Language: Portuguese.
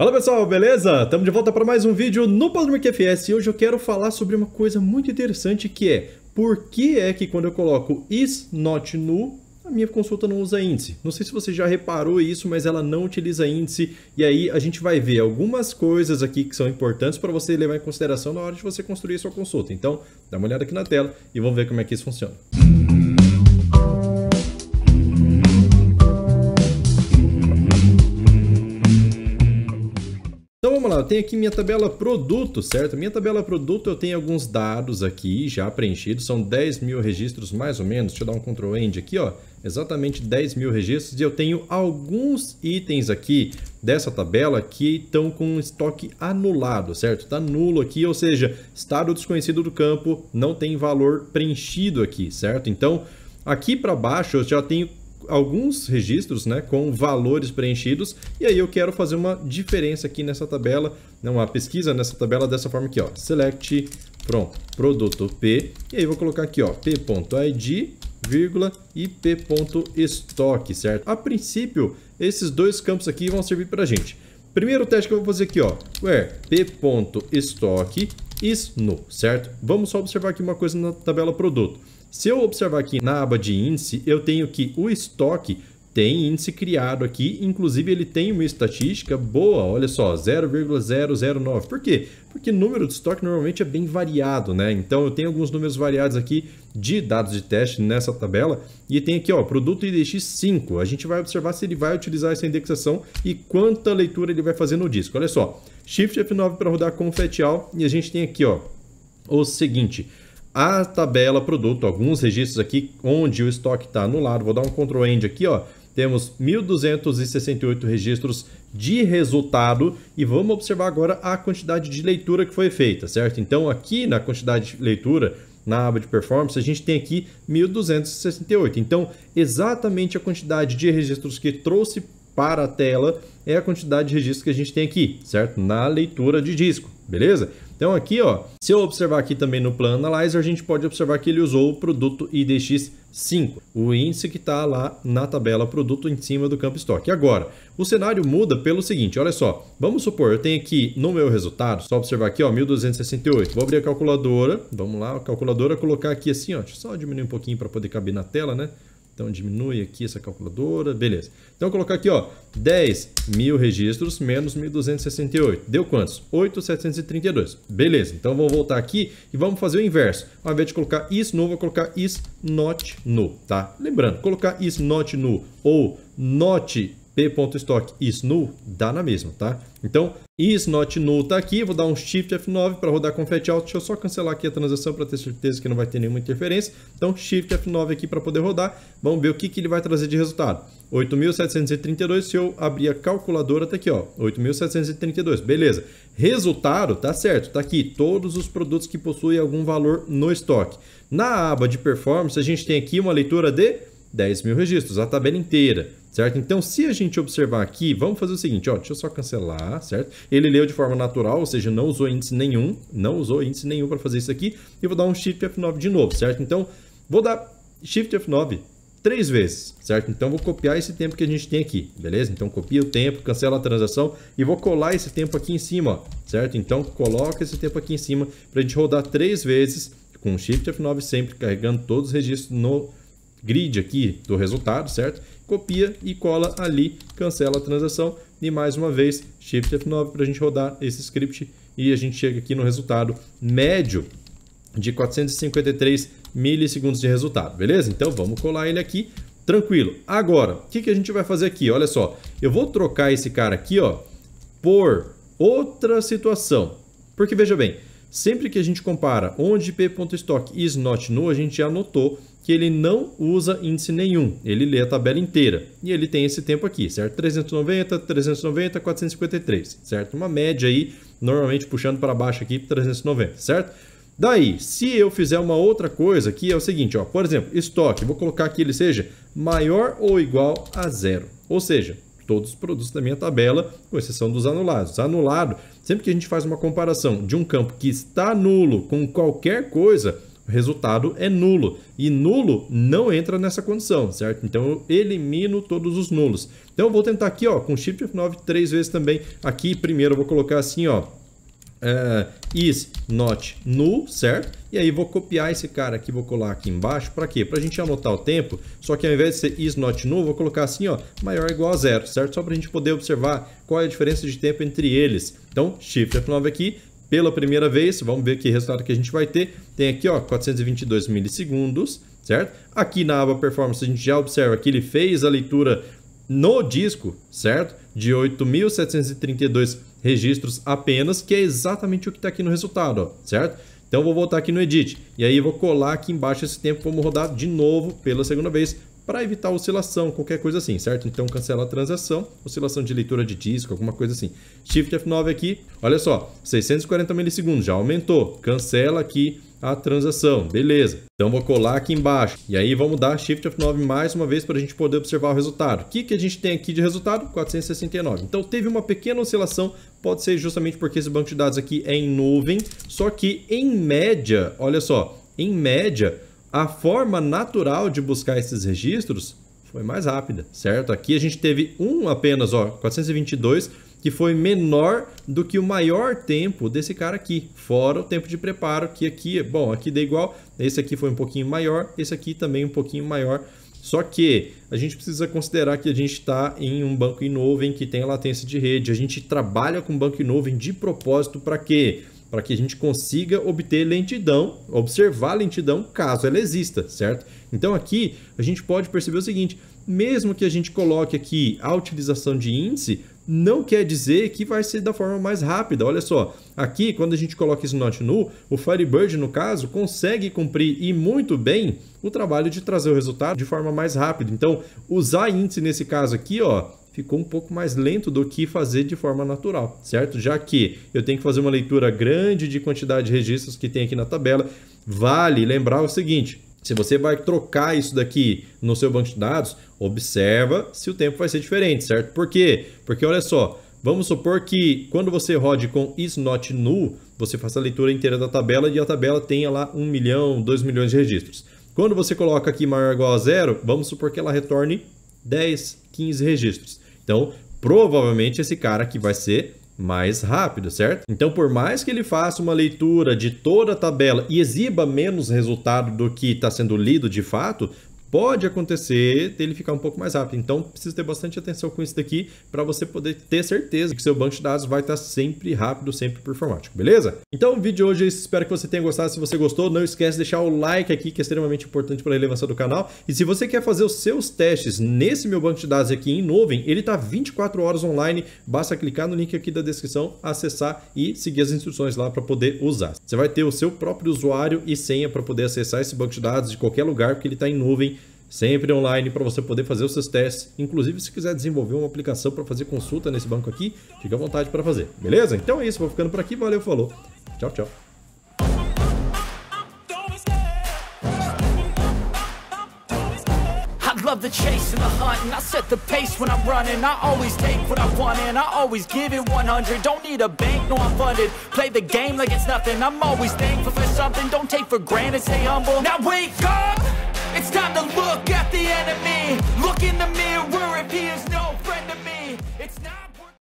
Fala pessoal, beleza? Estamos de volta para mais um vídeo no Podmic QFS. e hoje eu quero falar sobre uma coisa muito interessante que é por que é que quando eu coloco is not new a minha consulta não usa índice. Não sei se você já reparou isso, mas ela não utiliza índice. E aí a gente vai ver algumas coisas aqui que são importantes para você levar em consideração na hora de você construir a sua consulta. Então, dá uma olhada aqui na tela e vamos ver como é que isso funciona. tenho aqui minha tabela produto, certo? Minha tabela produto eu tenho alguns dados aqui já preenchidos, são 10 mil registros mais ou menos. Deixa eu dar um Ctrl End aqui, ó. Exatamente 10 mil registros e eu tenho alguns itens aqui dessa tabela que estão com um estoque anulado, certo? Está nulo aqui, ou seja, estado desconhecido do campo, não tem valor preenchido aqui, certo? Então, aqui para baixo eu já tenho alguns registros né, com valores preenchidos, e aí eu quero fazer uma diferença aqui nessa tabela, né, uma pesquisa nessa tabela dessa forma aqui, ó, select from produto P, e aí vou colocar aqui, ó, p.id, vírgula e certo? A princípio, esses dois campos aqui vão servir para a gente. Primeiro teste que eu vou fazer aqui, ó, where p.estoque is no, certo? Vamos só observar aqui uma coisa na tabela produto. Se eu observar aqui na aba de índice, eu tenho que o estoque tem índice criado aqui, inclusive ele tem uma estatística boa, olha só, 0,009. Por quê? Porque número de estoque normalmente é bem variado, né? Então eu tenho alguns números variados aqui de dados de teste nessa tabela e tem aqui, ó, produto IDX 5. A gente vai observar se ele vai utilizar essa indexação e quanta leitura ele vai fazer no disco. Olha só, Shift F9 para rodar com o Fetal e a gente tem aqui, ó, o seguinte, a tabela produto, alguns registros aqui onde o estoque está anulado. Vou dar um Ctrl End aqui, ó. Temos 1.268 registros de resultado e vamos observar agora a quantidade de leitura que foi feita, certo? Então, aqui na quantidade de leitura, na aba de performance, a gente tem aqui 1.268. Então, exatamente a quantidade de registros que trouxe para a tela é a quantidade de registros que a gente tem aqui, certo? Na leitura de disco, beleza? Então aqui, ó, se eu observar aqui também no plano Analyzer, a gente pode observar que ele usou o produto IDX 5, o índice que está lá na tabela produto em cima do campo estoque. Agora, o cenário muda pelo seguinte, olha só, vamos supor, eu tenho aqui no meu resultado, só observar aqui, ó, 1268, vou abrir a calculadora, vamos lá, a calculadora, colocar aqui assim, ó, deixa eu só diminuir um pouquinho para poder caber na tela, né? Então diminui aqui essa calculadora, beleza. Então vou colocar aqui, ó, 10 mil registros menos 1.268. Deu quantos? 8.732. Beleza, então vamos voltar aqui e vamos fazer o inverso. Ao invés de colocar is null, vou colocar is not null, tá? Lembrando, colocar is not null ou not p.stock is null, dá na mesma, tá? Então, is not null tá aqui, vou dar um shift F9 para rodar confete alto, deixa eu só cancelar aqui a transação para ter certeza que não vai ter nenhuma interferência. Então, shift F9 aqui para poder rodar, vamos ver o que, que ele vai trazer de resultado. 8.732, se eu abrir a calculadora, tá aqui, ó, 8.732, beleza. Resultado, tá certo, tá aqui, todos os produtos que possuem algum valor no estoque. Na aba de performance, a gente tem aqui uma leitura de 10 mil registros, a tabela inteira, certo? Então, se a gente observar aqui, vamos fazer o seguinte, ó, deixa eu só cancelar, certo? Ele leu de forma natural, ou seja, não usou índice nenhum, não usou índice nenhum para fazer isso aqui, e vou dar um Shift F9 de novo, certo? Então, vou dar Shift F9 três vezes, certo? Então, vou copiar esse tempo que a gente tem aqui, beleza? Então, copia o tempo, cancela a transação e vou colar esse tempo aqui em cima, certo? Então, coloca esse tempo aqui em cima para a gente rodar três vezes com Shift F9 sempre carregando todos os registros no grid aqui do resultado, certo? Copia e cola ali, cancela a transação e mais uma vez Shift F9 para a gente rodar esse script e a gente chega aqui no resultado médio de 453 milissegundos de resultado, beleza? Então vamos colar ele aqui, tranquilo. Agora, o que, que a gente vai fazer aqui? Olha só, eu vou trocar esse cara aqui ó, por outra situação, porque veja bem, Sempre que a gente compara onde p.stock is not null, a gente já notou que ele não usa índice nenhum, ele lê a tabela inteira. E ele tem esse tempo aqui, certo? 390, 390, 453, certo? Uma média aí, normalmente puxando para baixo aqui, 390, certo? Daí, se eu fizer uma outra coisa que é o seguinte, ó, por exemplo, estoque, vou colocar que ele seja maior ou igual a zero. Ou seja, todos os produtos da minha tabela, com exceção dos anulados. Anulado, sempre que a gente faz uma comparação de um campo que está nulo com qualquer coisa, o resultado é nulo. E nulo não entra nessa condição, certo? Então eu elimino todos os nulos. Então eu vou tentar aqui ó, com Shift 9 três vezes também. Aqui primeiro eu vou colocar assim, ó, uh, is not null, certo? E aí vou copiar esse cara aqui, vou colar aqui embaixo, para quê? Para a gente anotar o tempo, só que ao invés de ser is not null, vou colocar assim, ó, maior ou igual a zero, certo? Só para a gente poder observar qual é a diferença de tempo entre eles. Então, Shift F9 aqui, pela primeira vez, vamos ver que resultado que a gente vai ter. Tem aqui, ó, 422 milissegundos, certo? Aqui na aba Performance a gente já observa que ele fez a leitura no disco, certo? De 8.732 registros apenas, que é exatamente o que está aqui no resultado, ó, certo? Então vou voltar aqui no Edit e aí vou colar aqui embaixo esse tempo, vamos rodar de novo pela segunda vez para evitar oscilação, qualquer coisa assim, certo? Então cancela a transação, oscilação de leitura de disco, alguma coisa assim. Shift F9 aqui, olha só, 640 milissegundos, já aumentou, cancela aqui a transação, beleza. Então vou colar aqui embaixo e aí vamos dar Shift F9 mais uma vez para a gente poder observar o resultado. O que, que a gente tem aqui de resultado? 469. Então teve uma pequena oscilação, pode ser justamente porque esse banco de dados aqui é em nuvem, só que em média, olha só, em média a forma natural de buscar esses registros foi mais rápida, certo? Aqui a gente teve um apenas, ó, 422, que foi menor do que o maior tempo desse cara aqui, fora o tempo de preparo, que aqui, bom, aqui deu igual, esse aqui foi um pouquinho maior, esse aqui também um pouquinho maior, só que a gente precisa considerar que a gente está em um banco em nuvem que tem latência de rede, a gente trabalha com banco em nuvem de propósito para quê? para que a gente consiga obter lentidão, observar lentidão caso ela exista, certo? Então aqui a gente pode perceber o seguinte, mesmo que a gente coloque aqui a utilização de índice, não quer dizer que vai ser da forma mais rápida. Olha só, aqui quando a gente coloca isso no not nu, o Firebird, no caso, consegue cumprir e muito bem o trabalho de trazer o resultado de forma mais rápida. Então, usar índice nesse caso aqui, ó, ficou um pouco mais lento do que fazer de forma natural, certo? Já que eu tenho que fazer uma leitura grande de quantidade de registros que tem aqui na tabela, vale lembrar o seguinte, se você vai trocar isso daqui no seu banco de dados, observa se o tempo vai ser diferente, certo? Por quê? Porque olha só, vamos supor que quando você rode com is not você faça a leitura inteira da tabela e a tabela tenha lá 1 milhão, 2 milhões de registros. Quando você coloca aqui maior ou igual a zero, vamos supor que ela retorne 10, 15 registros. Então, provavelmente esse cara aqui vai ser mais rápido, certo? Então, por mais que ele faça uma leitura de toda a tabela e exiba menos resultado do que está sendo lido de fato, pode acontecer dele ficar um pouco mais rápido. Então, precisa ter bastante atenção com isso daqui para você poder ter certeza que seu banco de dados vai estar tá sempre rápido, sempre performático, beleza? Então, o vídeo de hoje é isso. Espero que você tenha gostado. Se você gostou, não esquece de deixar o like aqui, que é extremamente importante para a relevância do canal. E se você quer fazer os seus testes nesse meu banco de dados aqui em Nuvem, ele está 24 horas online. Basta clicar no link aqui da descrição, acessar e seguir as instruções lá para poder usar. Você vai ter o seu próprio usuário e senha para poder acessar esse banco de dados de qualquer lugar, porque ele está em nuvem sempre online para você poder fazer os seus testes. Inclusive, se quiser desenvolver uma aplicação para fazer consulta nesse banco aqui, fica à vontade para fazer, beleza? Então é isso, vou ficando por aqui, valeu, falou, tchau, tchau. love the chase and the hunt and I set the pace when I'm running I always take what I want and I always give it 100 Don't need a bank, no I'm funded Play the game like it's nothing I'm always thankful for something Don't take for granted, stay humble Now wake up! It's time to look at the enemy. Look in the mirror if he is no friend to me. It's not.